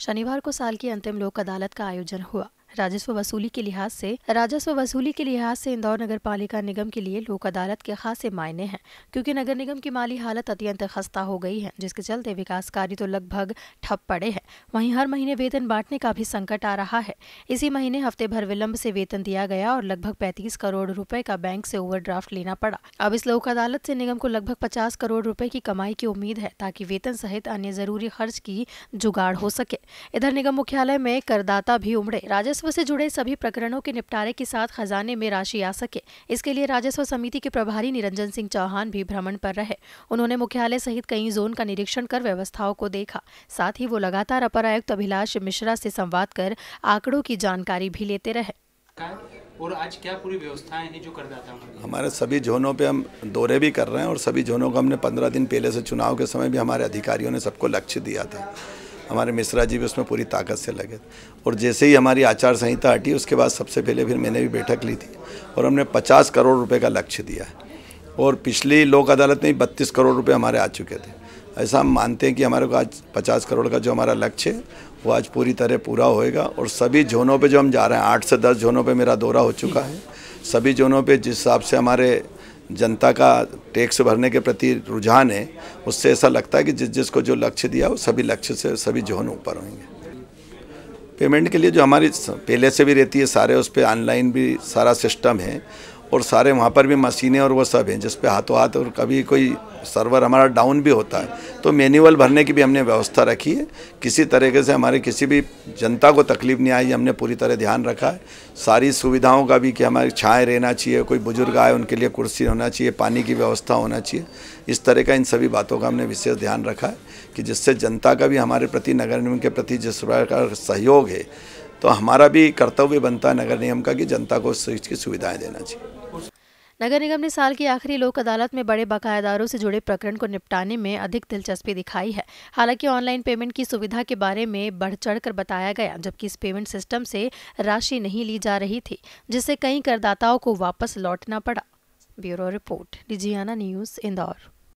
शनिवार को साल की अंतिम लोक अदालत का आयोजन हुआ राजस्व वसूली के लिहाज से राजस्व वसूली के लिहाज से इंदौर नगर पालिका निगम के लिए लोक अदालत के खासे मायने हैं क्योंकि नगर निगम की माली हालत अत्यंत खस्ता हो गई है जिसके चलते विकास कार्य तो लगभग ठप पड़े हैं वहीं हर महीने वेतन बांटने का भी संकट आ रहा है इसी महीने हफ्ते भर विलम्ब से वेतन दिया गया और लगभग पैंतीस करोड़ रुपए का बैंक से ओवरड्राफ्ट लेना पड़ा अब इस लोक अदालत से निगम को लगभग पचास करोड़ रुपए की कमाई की उम्मीद है ताकि वेतन सहित अन्य जरूरी खर्च की जुगाड़ हो सके इधर निगम मुख्यालय में करदाता भी उमड़े राजस्व राजस्व से जुड़े सभी प्रकरणों के निपटारे के साथ खजाने में राशि आ सके इसके लिए राजस्व समिति के प्रभारी निरंजन सिंह चौहान भी भ्रमण पर रहे उन्होंने मुख्यालय सहित कई जोन का निरीक्षण कर व्यवस्थाओं को देखा साथ ही वो लगातार अपर आयुक्त अभिलाष मिश्रा से संवाद कर आंकड़ों की जानकारी भी लेते रहे और आज क्या पूरी व्यवस्थाएं हैं जो करदाता हमारे सभी जोनों पे हम दौरे भी कर रहे हैं और सभी जोनों को हमने पंद्रह दिन पहले से चुनाव के समय भी हमारे अधिकारियों ने सबको लक्ष्य दिया था हमारे मिश्रा जी भी उसमें पूरी ताकत से लगे और जैसे ही हमारी आचार संहिता हटी उसके बाद सबसे पहले फिर मैंने भी बैठक ली थी और हमने पचास करोड़ रुपये का लक्ष्य दिया है और पिछली लोक अदालत में बत्तीस करोड़ रुपये हमारे आ चुके थे ऐसा हम मानते हैं कि हमारे को आज पचास करोड़ का जो हमारा लक्ष्य है वो आज पूरी तरह पूरा होएगा और सभी जोनों पे जो हम जा रहे हैं आठ से दस जोनों पे मेरा दौरा हो चुका है सभी जोनों पे जिस हिसाब से हमारे जनता का टैक्स भरने के प्रति रुझान है उससे ऐसा लगता है कि जिस जिसको जो लक्ष्य दिया वो सभी लक्ष्य से सभी जोन ऊपर होंगे पेमेंट के लिए जो हमारी पहले से भी रहती है सारे उस पर ऑनलाइन भी सारा सिस्टम है और सारे वहाँ पर भी मशीनें और वो सब हैं जिस पे हाथों हाथ और कभी कोई सर्वर हमारा डाउन भी होता है तो मैनुअल भरने की भी हमने व्यवस्था रखी है किसी तरीके से हमारे किसी भी जनता को तकलीफ नहीं आई हमने पूरी तरह ध्यान रखा है सारी सुविधाओं का भी कि हमारी छाएँ रहना चाहिए कोई बुजुर्ग आए उनके लिए कुर्सी होना चाहिए पानी की व्यवस्था होना चाहिए इस तरह का इन सभी बातों का हमने विशेष ध्यान रखा है कि जिससे जनता का भी हमारे प्रति नगर निगम के प्रति जिस प्रकार सहयोग है तो हमारा भी कर्तव्य बनता है नगर निगम का कि जनता को उस की सुविधाएं देना चाहिए नगर निगम ने साल की आखिरी लोक अदालत में बड़े बकायादारों से जुड़े प्रकरण को निपटाने में अधिक दिलचस्पी दिखाई है हालांकि ऑनलाइन पेमेंट की सुविधा के बारे में बढ़ चढ़ कर बताया गया जबकि इस पेमेंट सिस्टम से राशि नहीं ली जा रही थी जिससे कई करदाताओं को वापस लौटना पड़ा bureau report Digiana news Indore